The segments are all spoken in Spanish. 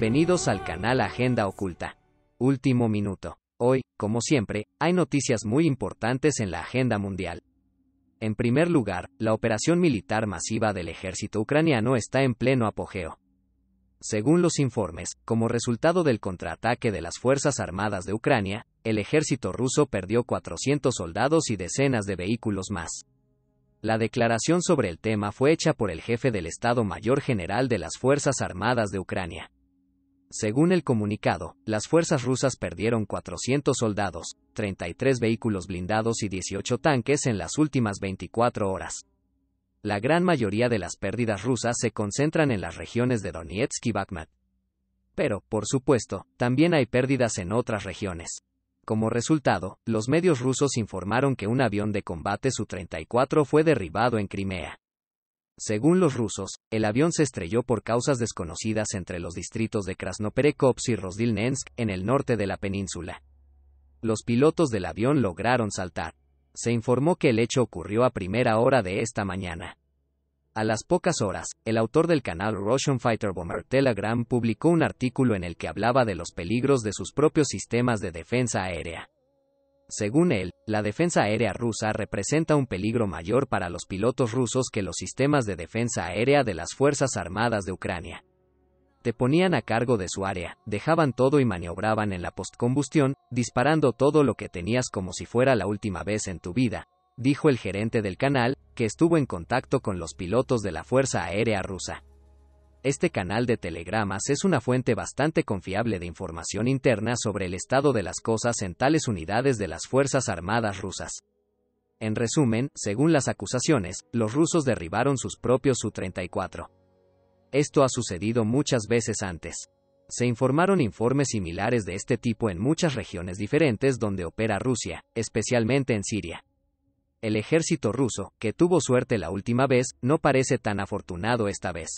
Bienvenidos al canal Agenda Oculta. Último minuto. Hoy, como siempre, hay noticias muy importantes en la agenda mundial. En primer lugar, la operación militar masiva del ejército ucraniano está en pleno apogeo. Según los informes, como resultado del contraataque de las Fuerzas Armadas de Ucrania, el ejército ruso perdió 400 soldados y decenas de vehículos más. La declaración sobre el tema fue hecha por el jefe del Estado Mayor General de las Fuerzas Armadas de Ucrania, según el comunicado, las fuerzas rusas perdieron 400 soldados, 33 vehículos blindados y 18 tanques en las últimas 24 horas. La gran mayoría de las pérdidas rusas se concentran en las regiones de Donetsk y Bakhmut. Pero, por supuesto, también hay pérdidas en otras regiones. Como resultado, los medios rusos informaron que un avión de combate Su-34 fue derribado en Crimea. Según los rusos, el avión se estrelló por causas desconocidas entre los distritos de Krasnoperekovsk y Rosdilnensk, en el norte de la península. Los pilotos del avión lograron saltar. Se informó que el hecho ocurrió a primera hora de esta mañana. A las pocas horas, el autor del canal Russian Fighter Bomber Telegram publicó un artículo en el que hablaba de los peligros de sus propios sistemas de defensa aérea. Según él, la defensa aérea rusa representa un peligro mayor para los pilotos rusos que los sistemas de defensa aérea de las Fuerzas Armadas de Ucrania. Te ponían a cargo de su área, dejaban todo y maniobraban en la postcombustión, disparando todo lo que tenías como si fuera la última vez en tu vida, dijo el gerente del canal, que estuvo en contacto con los pilotos de la Fuerza Aérea Rusa este canal de telegramas es una fuente bastante confiable de información interna sobre el estado de las cosas en tales unidades de las Fuerzas Armadas rusas. En resumen, según las acusaciones, los rusos derribaron sus propios Su-34. Esto ha sucedido muchas veces antes. Se informaron informes similares de este tipo en muchas regiones diferentes donde opera Rusia, especialmente en Siria el ejército ruso, que tuvo suerte la última vez, no parece tan afortunado esta vez.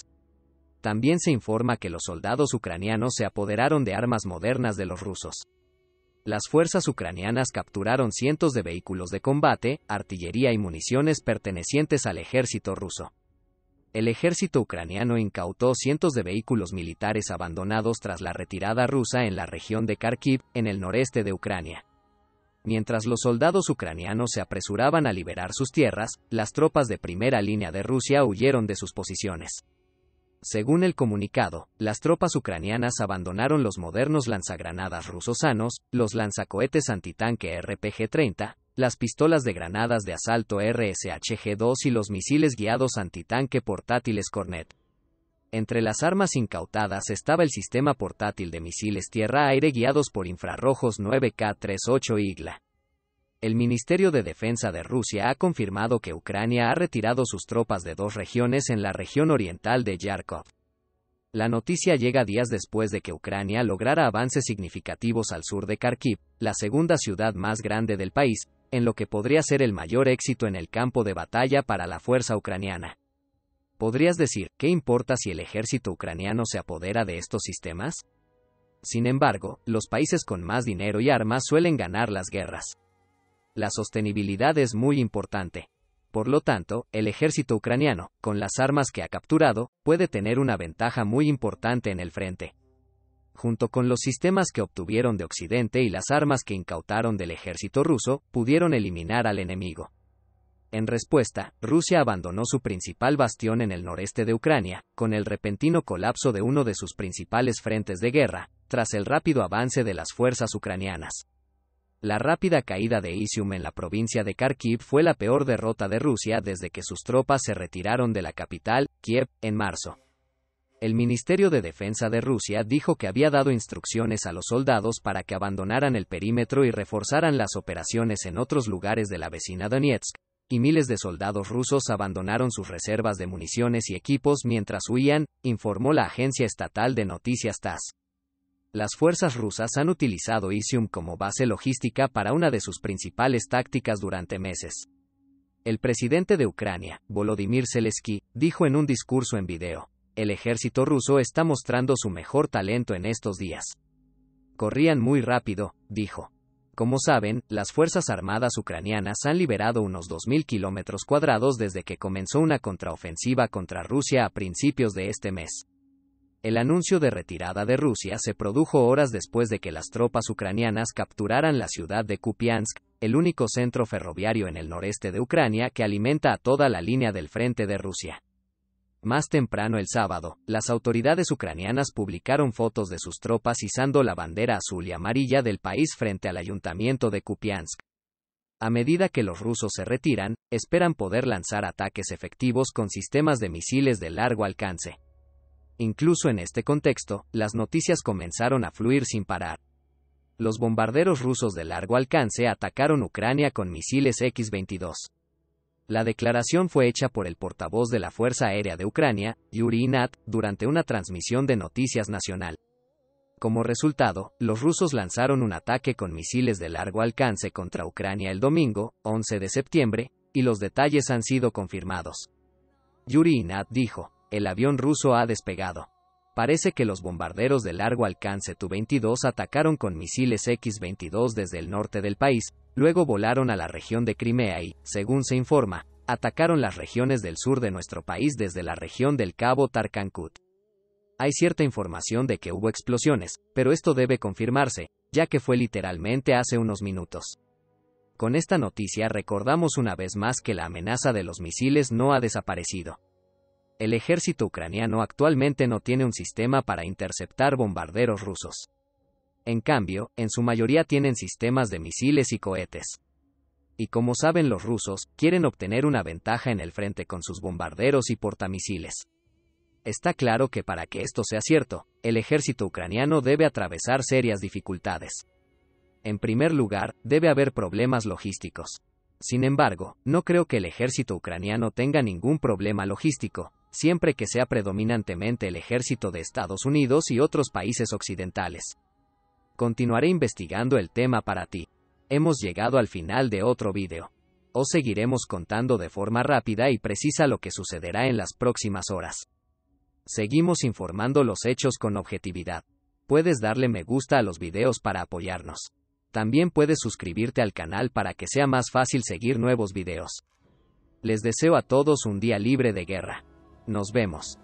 También se informa que los soldados ucranianos se apoderaron de armas modernas de los rusos. Las fuerzas ucranianas capturaron cientos de vehículos de combate, artillería y municiones pertenecientes al ejército ruso. El ejército ucraniano incautó cientos de vehículos militares abandonados tras la retirada rusa en la región de Kharkiv, en el noreste de Ucrania. Mientras los soldados ucranianos se apresuraban a liberar sus tierras, las tropas de primera línea de Rusia huyeron de sus posiciones. Según el comunicado, las tropas ucranianas abandonaron los modernos lanzagranadas rusosanos, los lanzacohetes antitanque RPG-30, las pistolas de granadas de asalto RSHG-2 y los misiles guiados antitanque portátiles Cornet. Entre las armas incautadas estaba el sistema portátil de misiles tierra-aire guiados por infrarrojos 9K-38 Igla el Ministerio de Defensa de Rusia ha confirmado que Ucrania ha retirado sus tropas de dos regiones en la región oriental de Yarkov. La noticia llega días después de que Ucrania lograra avances significativos al sur de Kharkiv, la segunda ciudad más grande del país, en lo que podría ser el mayor éxito en el campo de batalla para la fuerza ucraniana. Podrías decir, ¿qué importa si el ejército ucraniano se apodera de estos sistemas? Sin embargo, los países con más dinero y armas suelen ganar las guerras. La sostenibilidad es muy importante. Por lo tanto, el ejército ucraniano, con las armas que ha capturado, puede tener una ventaja muy importante en el frente. Junto con los sistemas que obtuvieron de Occidente y las armas que incautaron del ejército ruso, pudieron eliminar al enemigo. En respuesta, Rusia abandonó su principal bastión en el noreste de Ucrania, con el repentino colapso de uno de sus principales frentes de guerra, tras el rápido avance de las fuerzas ucranianas. La rápida caída de Isium en la provincia de Kharkiv fue la peor derrota de Rusia desde que sus tropas se retiraron de la capital, Kiev, en marzo. El Ministerio de Defensa de Rusia dijo que había dado instrucciones a los soldados para que abandonaran el perímetro y reforzaran las operaciones en otros lugares de la vecina Donetsk, y miles de soldados rusos abandonaron sus reservas de municiones y equipos mientras huían, informó la agencia estatal de noticias TASS. Las fuerzas rusas han utilizado Isium como base logística para una de sus principales tácticas durante meses. El presidente de Ucrania, Volodymyr Zelensky, dijo en un discurso en video, el ejército ruso está mostrando su mejor talento en estos días. Corrían muy rápido, dijo. Como saben, las Fuerzas Armadas ucranianas han liberado unos 2.000 kilómetros cuadrados desde que comenzó una contraofensiva contra Rusia a principios de este mes. El anuncio de retirada de Rusia se produjo horas después de que las tropas ucranianas capturaran la ciudad de Kupiansk, el único centro ferroviario en el noreste de Ucrania que alimenta a toda la línea del frente de Rusia. Más temprano el sábado, las autoridades ucranianas publicaron fotos de sus tropas izando la bandera azul y amarilla del país frente al ayuntamiento de Kupiansk. A medida que los rusos se retiran, esperan poder lanzar ataques efectivos con sistemas de misiles de largo alcance. Incluso en este contexto, las noticias comenzaron a fluir sin parar. Los bombarderos rusos de largo alcance atacaron Ucrania con misiles X-22. La declaración fue hecha por el portavoz de la Fuerza Aérea de Ucrania, Yuri Inat, durante una transmisión de Noticias Nacional. Como resultado, los rusos lanzaron un ataque con misiles de largo alcance contra Ucrania el domingo, 11 de septiembre, y los detalles han sido confirmados. Yuri Inat dijo, el avión ruso ha despegado. Parece que los bombarderos de largo alcance Tu-22 atacaron con misiles X-22 desde el norte del país, luego volaron a la región de Crimea y, según se informa, atacaron las regiones del sur de nuestro país desde la región del Cabo Tarkankut. Hay cierta información de que hubo explosiones, pero esto debe confirmarse, ya que fue literalmente hace unos minutos. Con esta noticia recordamos una vez más que la amenaza de los misiles no ha desaparecido el ejército ucraniano actualmente no tiene un sistema para interceptar bombarderos rusos. En cambio, en su mayoría tienen sistemas de misiles y cohetes. Y como saben los rusos, quieren obtener una ventaja en el frente con sus bombarderos y portamisiles. Está claro que para que esto sea cierto, el ejército ucraniano debe atravesar serias dificultades. En primer lugar, debe haber problemas logísticos. Sin embargo, no creo que el ejército ucraniano tenga ningún problema logístico, siempre que sea predominantemente el ejército de Estados Unidos y otros países occidentales. Continuaré investigando el tema para ti. Hemos llegado al final de otro vídeo. Os seguiremos contando de forma rápida y precisa lo que sucederá en las próximas horas. Seguimos informando los hechos con objetividad. Puedes darle me gusta a los videos para apoyarnos. También puedes suscribirte al canal para que sea más fácil seguir nuevos videos. Les deseo a todos un día libre de guerra. Nos vemos.